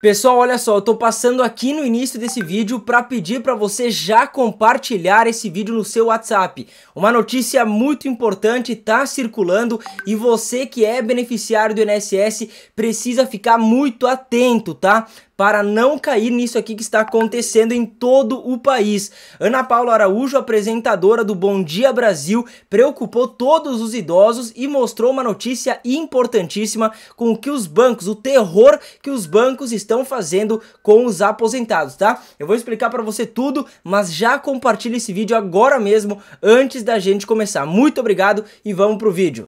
Pessoal, olha só, eu tô passando aqui no início desse vídeo para pedir para você já compartilhar esse vídeo no seu WhatsApp. Uma notícia muito importante tá circulando e você que é beneficiário do INSS precisa ficar muito atento, tá? para não cair nisso aqui que está acontecendo em todo o país. Ana Paula Araújo, apresentadora do Bom Dia Brasil, preocupou todos os idosos e mostrou uma notícia importantíssima com o que os bancos, o terror que os bancos estão fazendo com os aposentados, tá? Eu vou explicar para você tudo, mas já compartilhe esse vídeo agora mesmo antes da gente começar. Muito obrigado e vamos pro vídeo.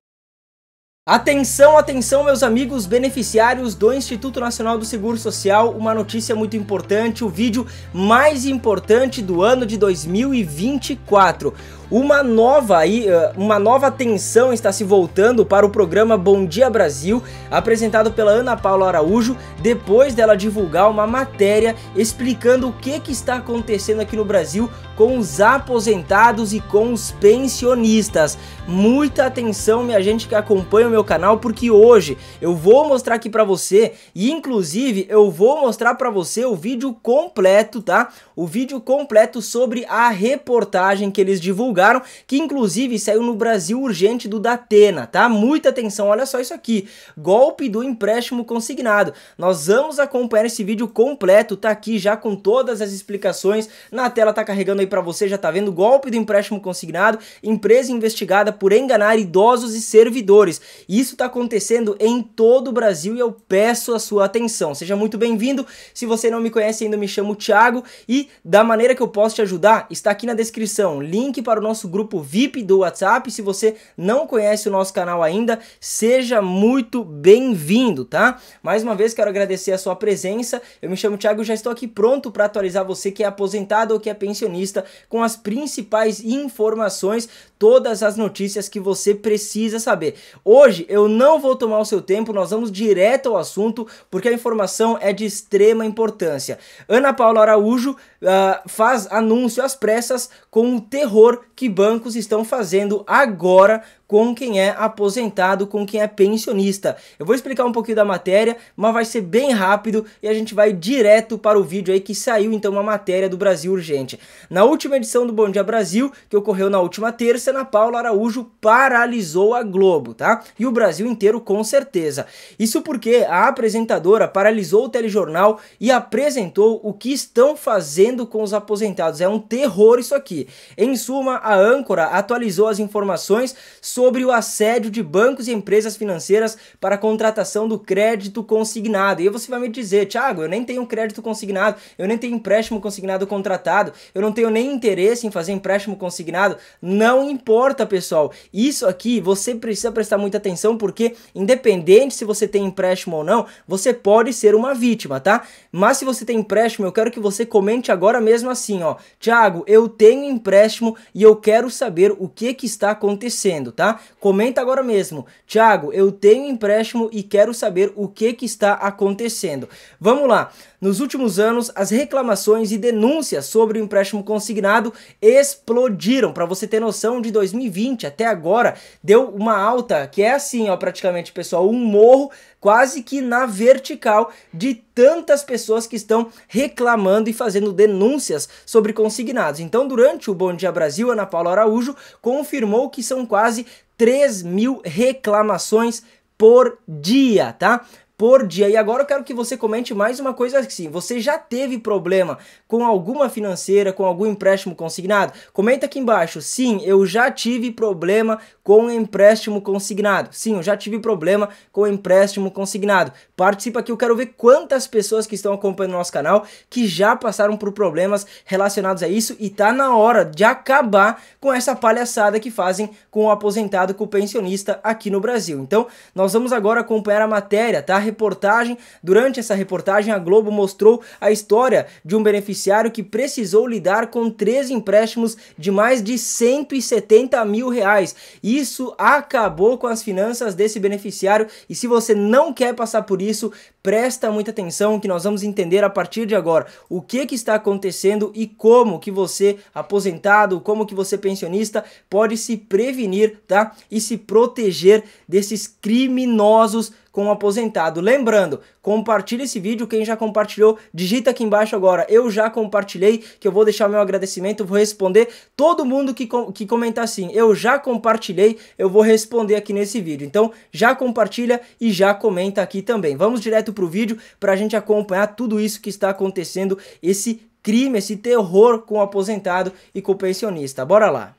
Atenção, atenção, meus amigos beneficiários do Instituto Nacional do Seguro Social, uma notícia muito importante, o vídeo mais importante do ano de 2024. Uma nova aí, eh, uma nova atenção está se voltando para o programa Bom Dia Brasil, apresentado pela Ana Paula Araújo, depois dela divulgar uma matéria explicando o que, que está acontecendo aqui no Brasil com os aposentados e com os pensionistas. Muita atenção, minha gente que acompanha o meu canal, porque hoje eu vou mostrar aqui para você e inclusive eu vou mostrar para você o vídeo completo, tá? O vídeo completo sobre a reportagem que eles divulgaram divulgaram, que inclusive saiu no Brasil urgente do Datena, tá? Muita atenção, olha só isso aqui. Golpe do empréstimo consignado. Nós vamos acompanhar esse vídeo completo, tá aqui já com todas as explicações. Na tela tá carregando aí para você, já tá vendo golpe do empréstimo consignado, empresa investigada por enganar idosos e servidores. Isso tá acontecendo em todo o Brasil e eu peço a sua atenção. Seja muito bem-vindo. Se você não me conhece ainda, me chamo Thiago e da maneira que eu posso te ajudar, está aqui na descrição, link para o nosso nosso grupo VIP do WhatsApp. Se você não conhece o nosso canal ainda, seja muito bem-vindo, tá? Mais uma vez quero agradecer a sua presença. Eu me chamo Thiago e já estou aqui pronto para atualizar você que é aposentado ou que é pensionista com as principais informações, todas as notícias que você precisa saber. Hoje eu não vou tomar o seu tempo, nós vamos direto ao assunto porque a informação é de extrema importância. Ana Paula Araújo uh, faz anúncio às pressas com o terror que bancos estão fazendo agora com quem é aposentado, com quem é pensionista. Eu vou explicar um pouquinho da matéria, mas vai ser bem rápido e a gente vai direto para o vídeo aí que saiu então uma matéria do Brasil Urgente. Na última edição do Bom Dia Brasil, que ocorreu na última terça, Ana Paula Araújo paralisou a Globo, tá? E o Brasil inteiro com certeza. Isso porque a apresentadora paralisou o telejornal e apresentou o que estão fazendo com os aposentados. É um terror isso aqui. Em suma, a âncora atualizou as informações sobre sobre o assédio de bancos e empresas financeiras para a contratação do crédito consignado. E aí você vai me dizer, Thiago, eu nem tenho crédito consignado, eu nem tenho empréstimo consignado contratado, eu não tenho nem interesse em fazer empréstimo consignado. Não importa, pessoal. Isso aqui você precisa prestar muita atenção porque, independente se você tem empréstimo ou não, você pode ser uma vítima, tá? Mas se você tem empréstimo, eu quero que você comente agora mesmo assim, ó. Thiago, eu tenho empréstimo e eu quero saber o que que está acontecendo, tá? Comenta agora mesmo. Thiago, eu tenho empréstimo e quero saber o que, que está acontecendo. Vamos lá. Nos últimos anos, as reclamações e denúncias sobre o empréstimo consignado explodiram. Para você ter noção, de 2020 até agora deu uma alta que é assim, ó, praticamente, pessoal, um morro quase que na vertical de tantas pessoas que estão reclamando e fazendo denúncias sobre consignados. Então, durante o Bom Dia Brasil, Ana Paula Araújo confirmou que são quase 3 mil reclamações por dia, tá? por dia. E agora eu quero que você comente mais uma coisa assim. Você já teve problema com alguma financeira, com algum empréstimo consignado? Comenta aqui embaixo. Sim, eu já tive problema com empréstimo consignado. Sim, eu já tive problema com empréstimo consignado. Participa aqui, eu quero ver quantas pessoas que estão acompanhando nosso canal que já passaram por problemas relacionados a isso e tá na hora de acabar com essa palhaçada que fazem com o aposentado, com o pensionista aqui no Brasil. Então, nós vamos agora acompanhar a matéria, tá? reportagem. Durante essa reportagem, a Globo mostrou a história de um beneficiário que precisou lidar com três empréstimos de mais de 170 mil reais. Isso acabou com as finanças desse beneficiário e se você não quer passar por isso, presta muita atenção que nós vamos entender a partir de agora o que, que está acontecendo e como que você aposentado, como que você pensionista pode se prevenir, tá? E se proteger desses criminosos com um aposentado. Lembrando, compartilhe esse vídeo, quem já compartilhou, digita aqui embaixo agora, eu já compartilhei, que eu vou deixar meu agradecimento, vou responder todo mundo que, com, que comentar assim, eu já compartilhei, eu vou responder aqui nesse vídeo. Então, já compartilha e já comenta aqui também. Vamos direto pro vídeo para a gente acompanhar tudo isso que está acontecendo, esse crime, esse terror com o aposentado e com o pensionista. Bora lá!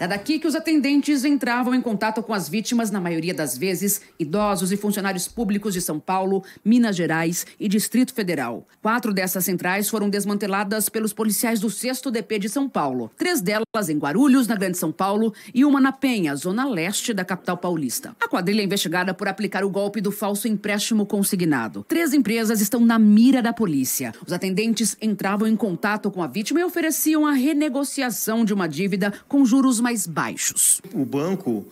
É daqui que os atendentes entravam em contato com as vítimas, na maioria das vezes, idosos e funcionários públicos de São Paulo, Minas Gerais e Distrito Federal. Quatro dessas centrais foram desmanteladas pelos policiais do 6 DP de São Paulo. Três delas em Guarulhos, na Grande São Paulo, e uma na Penha, zona leste da capital paulista. A quadrilha é investigada por aplicar o golpe do falso empréstimo consignado. Três empresas estão na mira da polícia. Os atendentes entravam em contato com a vítima e ofereciam a renegociação de uma dívida com juros mais mais baixos. O banco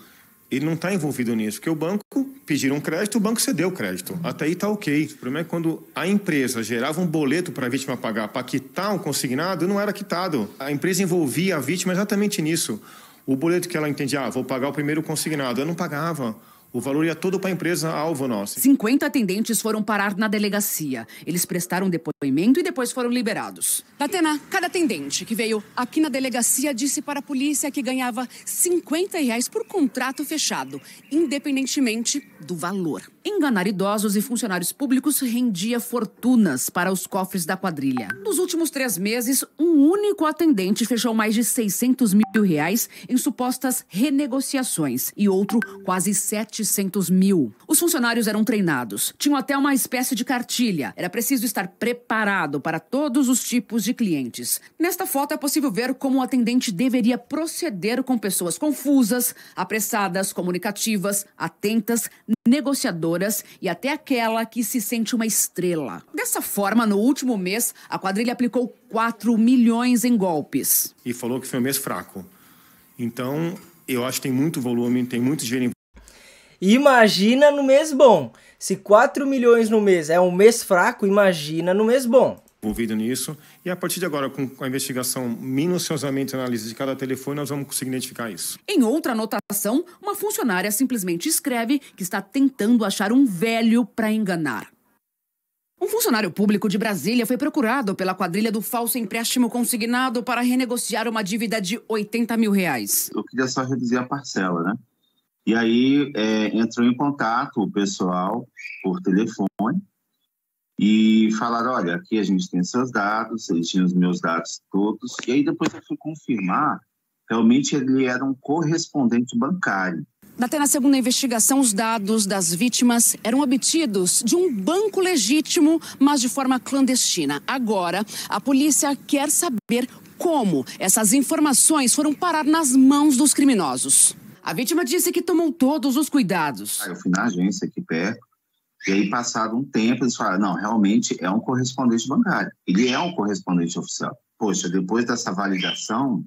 ele não está envolvido nisso, porque o banco pediu um crédito, o banco cedeu o crédito. Até aí está ok. O problema é quando a empresa gerava um boleto para a vítima pagar para quitar um consignado, não era quitado. A empresa envolvia a vítima exatamente nisso. O boleto que ela entendia, ah, vou pagar o primeiro consignado, ela não pagava. O valor ia todo para a empresa alvo nosso. 50 atendentes foram parar na delegacia. Eles prestaram depoimento e depois foram liberados. Datena, cada atendente que veio aqui na delegacia disse para a polícia que ganhava 50 reais por contrato fechado, independentemente do valor. Enganar idosos e funcionários públicos rendia fortunas para os cofres da quadrilha. Nos últimos três meses, um único atendente fechou mais de 600 mil reais em supostas renegociações e outro quase 700 mil. Os funcionários eram treinados, tinham até uma espécie de cartilha. Era preciso estar preparado para todos os tipos de clientes. Nesta foto é possível ver como o atendente deveria proceder com pessoas confusas, apressadas, comunicativas, atentas, negociadoras cantoras e até aquela que se sente uma estrela. Dessa forma, no último mês, a quadrilha aplicou 4 milhões em golpes. E falou que foi um mês fraco. Então, eu acho que tem muito volume, tem muito dinheiro. Imagina no mês bom. Se 4 milhões no mês é um mês fraco, imagina no mês bom envolvido nisso. E a partir de agora, com a investigação minuciosamente análise de cada telefone, nós vamos conseguir identificar isso. Em outra anotação, uma funcionária simplesmente escreve que está tentando achar um velho para enganar. Um funcionário público de Brasília foi procurado pela quadrilha do falso empréstimo consignado para renegociar uma dívida de 80 mil reais. Eu queria só reduzir a parcela, né? E aí é, entrou em contato o pessoal por telefone e falaram, olha, aqui a gente tem seus dados, eles tinham os meus dados todos, e aí depois eu fui confirmar, realmente ele era um correspondente bancário. Até na segunda investigação, os dados das vítimas eram obtidos de um banco legítimo, mas de forma clandestina. Agora, a polícia quer saber como essas informações foram parar nas mãos dos criminosos. A vítima disse que tomou todos os cuidados. Ah, eu fui na agência aqui perto, e aí, passado um tempo, eles falaram: não, realmente é um correspondente bancário. Ele é um correspondente oficial. Poxa, depois dessa validação,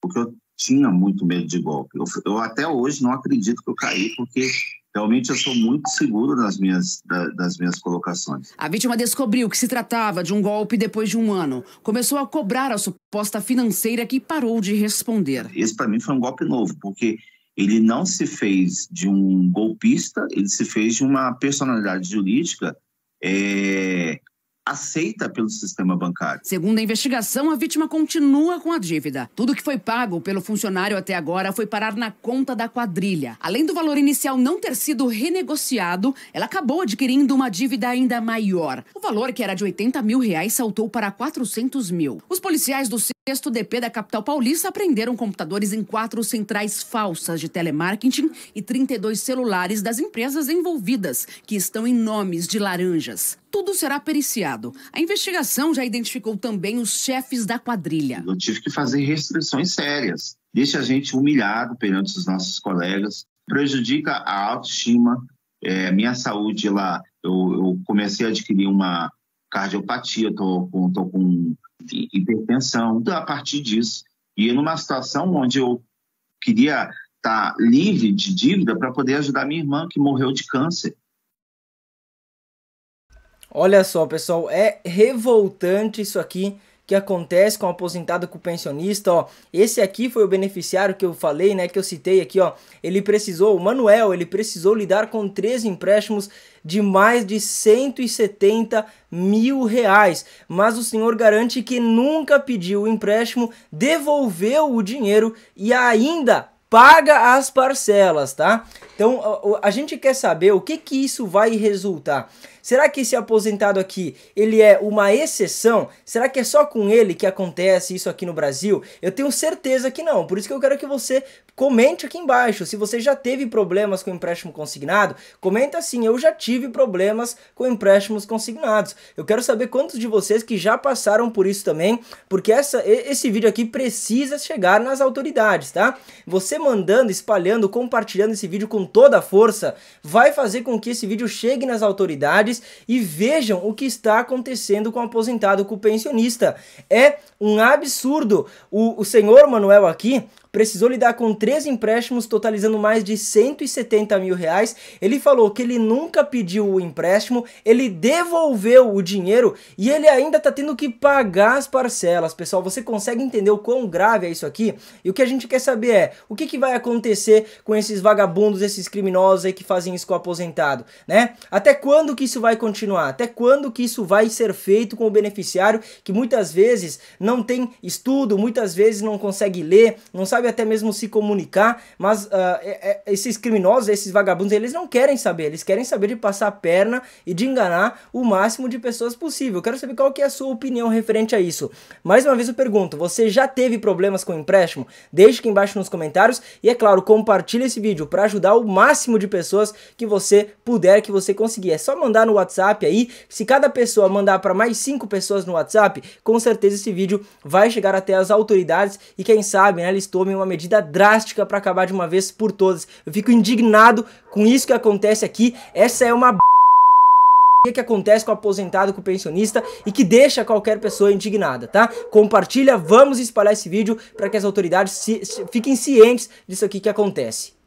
porque eu tinha muito medo de golpe. Eu, eu até hoje não acredito que eu caí, porque Realmente eu sou muito seguro nas minhas, da, das minhas colocações. A vítima descobriu que se tratava de um golpe depois de um ano. Começou a cobrar a suposta financeira que parou de responder. Esse para mim foi um golpe novo, porque ele não se fez de um golpista, ele se fez de uma personalidade jurídica é, aceita pelo sistema bancário. Segundo a investigação, a vítima continua com a dívida. Tudo que foi pago pelo funcionário até agora foi parar na conta da quadrilha. Além do valor inicial não ter sido renegociado, ela acabou adquirindo uma dívida ainda maior. O valor, que era de 80 mil reais, saltou para 400 mil. Os policiais do Sexto DP da capital paulista apreenderam computadores em quatro centrais falsas de telemarketing e 32 celulares das empresas envolvidas, que estão em nomes de laranjas. Tudo será periciado. A investigação já identificou também os chefes da quadrilha. Eu tive que fazer restrições sérias. Deixa a gente humilhado perante os nossos colegas, prejudica a autoestima, é, minha saúde lá. Eu, eu comecei a adquirir uma cardiopatia, estou com, tô com hipertensão. Então, a partir disso, e numa situação onde eu queria estar tá livre de dívida para poder ajudar minha irmã que morreu de câncer. Olha só, pessoal, é revoltante isso aqui que acontece com o aposentado com o pensionista, ó. Esse aqui foi o beneficiário que eu falei, né, que eu citei aqui, ó. Ele precisou, o Manuel, ele precisou lidar com três empréstimos de mais de 170 mil reais, mas o senhor garante que nunca pediu o empréstimo, devolveu o dinheiro e ainda paga as parcelas, tá? Então a gente quer saber o que que isso vai resultar. Será que esse aposentado aqui, ele é uma exceção? Será que é só com ele que acontece isso aqui no Brasil? Eu tenho certeza que não, por isso que eu quero que você comente aqui embaixo. Se você já teve problemas com empréstimo consignado, comenta assim, eu já tive problemas com empréstimos consignados. Eu quero saber quantos de vocês que já passaram por isso também, porque essa, esse vídeo aqui precisa chegar nas autoridades, tá? Você mandando, espalhando, compartilhando esse vídeo com toda a força, vai fazer com que esse vídeo chegue nas autoridades Chaves e vejam o que está acontecendo com o aposentado, com o pensionista. É um absurdo. O, o senhor Manuel aqui, precisou lidar com três empréstimos totalizando mais de 170 mil reais. Ele falou que ele nunca pediu o empréstimo, ele devolveu o dinheiro e ele ainda está tendo que pagar as parcelas. Pessoal, você consegue entender o quão grave é isso aqui? E o que a gente quer saber é o que, que vai acontecer com esses vagabundos, esses criminosos aí que fazem isso com o aposentado, né? Até quando que isso vai continuar? Até quando que isso vai ser feito com o beneficiário que muitas vezes não tem estudo, muitas vezes não consegue ler, não sabe sabe até mesmo se comunicar, mas uh, esses criminosos, esses vagabundos, eles não querem saber, eles querem saber de passar a perna e de enganar o máximo de pessoas possível. Eu quero saber qual que é a sua opinião referente a isso. Mais uma vez eu pergunto, você já teve problemas com empréstimo? Deixe aqui embaixo nos comentários e é claro, compartilhe esse vídeo para ajudar o máximo de pessoas que você puder, que você conseguir. É só mandar no WhatsApp aí, se cada pessoa mandar para mais cinco pessoas no WhatsApp, com certeza esse vídeo vai chegar até as autoridades e quem sabe, né, eles tomem tomem uma medida drástica para acabar de uma vez por todas. Eu fico indignado com isso que acontece aqui. Essa é uma que acontece com o aposentado, com o pensionista e que deixa qualquer pessoa indignada, tá? Compartilha, vamos espalhar esse vídeo para que as autoridades se, se, fiquem cientes disso aqui que acontece.